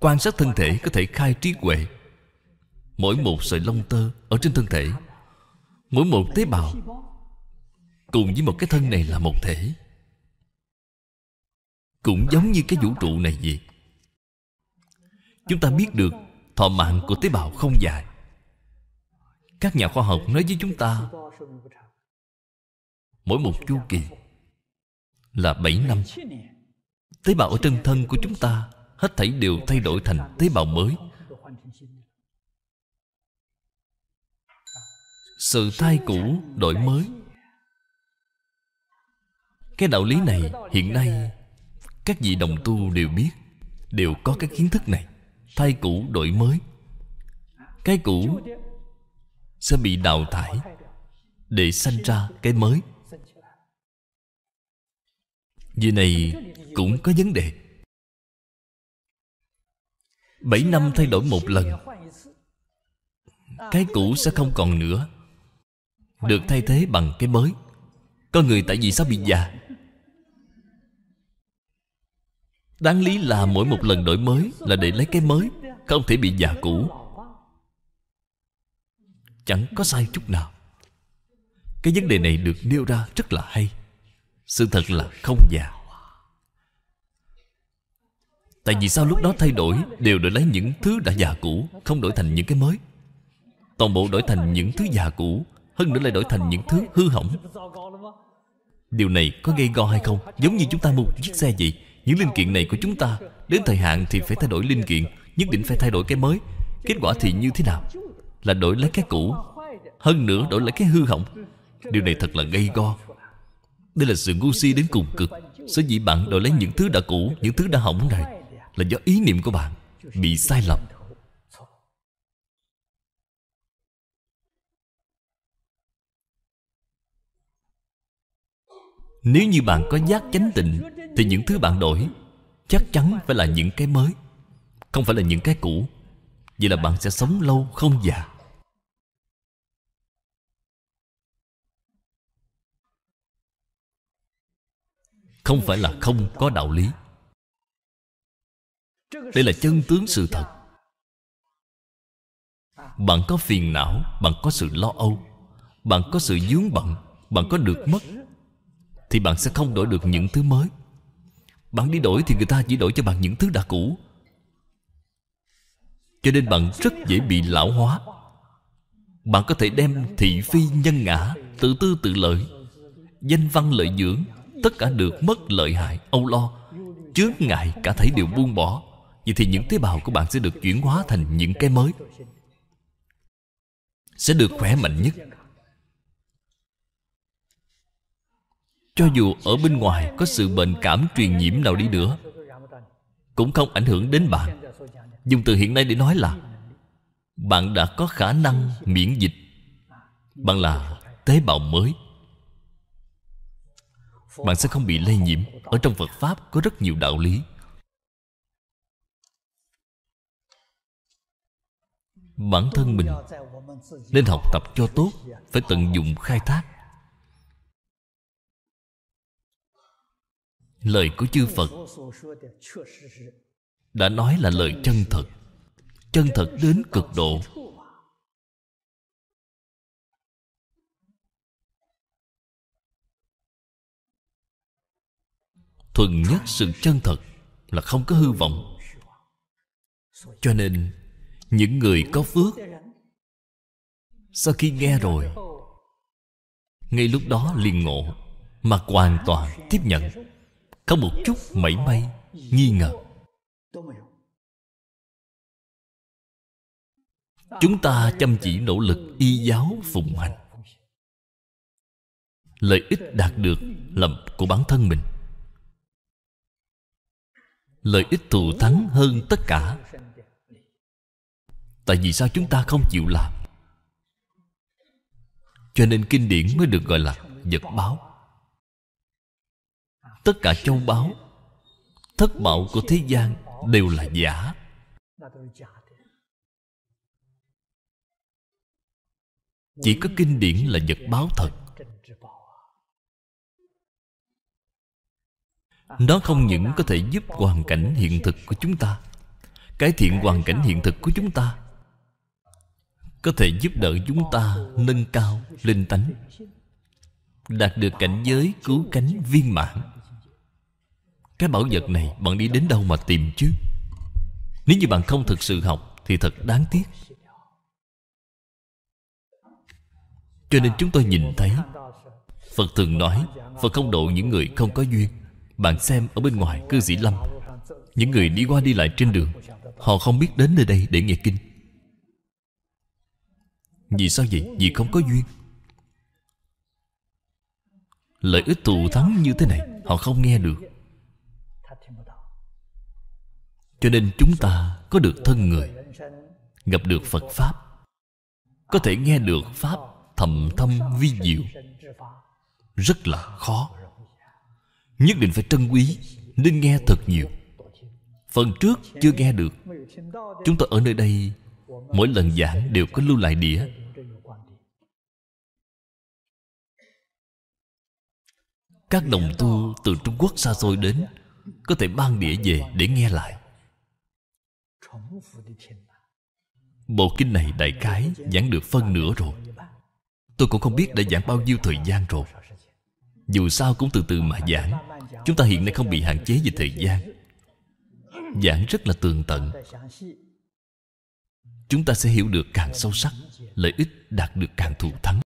Quan sát thân thể có thể khai trí huệ Mỗi một sợi lông tơ Ở trên thân thể Mỗi một tế bào Cùng với một cái thân này là một thể Cũng giống như cái vũ trụ này vậy Chúng ta biết được Thọ mạng của tế bào không dài Các nhà khoa học nói với chúng ta Mỗi một chu kỳ Là 7 năm Tế bào ở trên thân của chúng ta Hết thảy đều thay đổi thành tế bào mới Sự thay cũ đổi mới Cái đạo lý này hiện nay Các vị đồng tu đều biết Đều có cái kiến thức này thay cũ đổi mới Cái cũ Sẽ bị đào thải Để sanh ra cái mới Vì này cũng có vấn đề bảy năm thay đổi một lần Cái cũ sẽ không còn nữa Được thay thế bằng cái mới Có người tại vì sao bị già Đáng lý là mỗi một lần đổi mới Là để lấy cái mới Không thể bị già cũ Chẳng có sai chút nào Cái vấn đề này được nêu ra rất là hay Sự thật là không già Tại vì sao lúc đó thay đổi Đều đổi lấy những thứ đã già cũ Không đổi thành những cái mới Toàn bộ đổi thành những thứ già cũ Hơn nữa lại đổi thành những thứ hư hỏng Điều này có gây go hay không Giống như chúng ta mua chiếc xe vậy Những linh kiện này của chúng ta Đến thời hạn thì phải thay đổi linh kiện Nhất định phải thay đổi cái mới Kết quả thì như thế nào Là đổi lấy cái cũ Hơn nữa đổi lấy cái hư hỏng Điều này thật là gây go Đây là sự ngu si đến cùng cực Sở dĩ bạn đổi lấy những thứ đã cũ Những thứ đã hỏng này là do ý niệm của bạn Bị sai lầm Nếu như bạn có giác chánh tịnh Thì những thứ bạn đổi Chắc chắn phải là những cái mới Không phải là những cái cũ Vậy là bạn sẽ sống lâu không già Không phải là không có đạo lý đây là chân tướng sự thật bạn có phiền não bạn có sự lo âu bạn có sự vướng bận bạn có được mất thì bạn sẽ không đổi được những thứ mới bạn đi đổi thì người ta chỉ đổi cho bạn những thứ đã cũ cho nên bạn rất dễ bị lão hóa bạn có thể đem thị phi nhân ngã tự tư tự lợi danh văn lợi dưỡng tất cả được mất lợi hại âu lo chướng ngại cả thảy đều buông bỏ Vậy thì những tế bào của bạn sẽ được chuyển hóa thành những cái mới Sẽ được khỏe mạnh nhất Cho dù ở bên ngoài có sự bệnh cảm truyền nhiễm nào đi nữa Cũng không ảnh hưởng đến bạn Dùng từ hiện nay để nói là Bạn đã có khả năng miễn dịch Bạn là tế bào mới Bạn sẽ không bị lây nhiễm Ở trong Phật Pháp có rất nhiều đạo lý bản thân mình nên học tập cho tốt phải tận dụng khai thác lời của chư phật đã nói là lời chân thật chân thật đến cực độ thuần nhất sự chân thật là không có hư vọng cho nên những người có phước sau khi nghe rồi ngay lúc đó liền ngộ mà hoàn toàn tiếp nhận có một chút mảy may nghi ngờ chúng ta chăm chỉ nỗ lực y giáo phụng hành lợi ích đạt được lầm của bản thân mình lợi ích thù thắng hơn tất cả Tại vì sao chúng ta không chịu làm Cho nên kinh điển mới được gọi là vật báo Tất cả châu báu Thất bạo của thế gian đều là giả Chỉ có kinh điển là vật báo thật Nó không những có thể giúp hoàn cảnh hiện thực của chúng ta Cải thiện hoàn cảnh hiện thực của chúng ta có thể giúp đỡ chúng ta nâng cao linh tánh đạt được cảnh giới cứu cánh viên mãn cái bảo vật này bạn đi đến đâu mà tìm chứ nếu như bạn không thực sự học thì thật đáng tiếc cho nên chúng tôi nhìn thấy phật thường nói phật không độ những người không có duyên bạn xem ở bên ngoài cư sĩ lâm những người đi qua đi lại trên đường họ không biết đến nơi đây để nghe kinh vì sao vậy? Vì không có duyên Lợi ích thù thắng như thế này Họ không nghe được Cho nên chúng ta có được thân người Gặp được Phật Pháp Có thể nghe được Pháp thầm thâm vi diệu Rất là khó Nhất định phải trân quý Nên nghe thật nhiều Phần trước chưa nghe được Chúng ta ở nơi đây Mỗi lần giảng đều có lưu lại đĩa Các đồng tu từ Trung Quốc xa xôi đến Có thể mang đĩa về để nghe lại Bộ kinh này đại cái giảng được phân nửa rồi Tôi cũng không biết đã giảng bao nhiêu thời gian rồi Dù sao cũng từ từ mà giảng Chúng ta hiện nay không bị hạn chế về thời gian Giảng rất là tường tận Chúng ta sẽ hiểu được càng sâu sắc Lợi ích đạt được càng thù thắng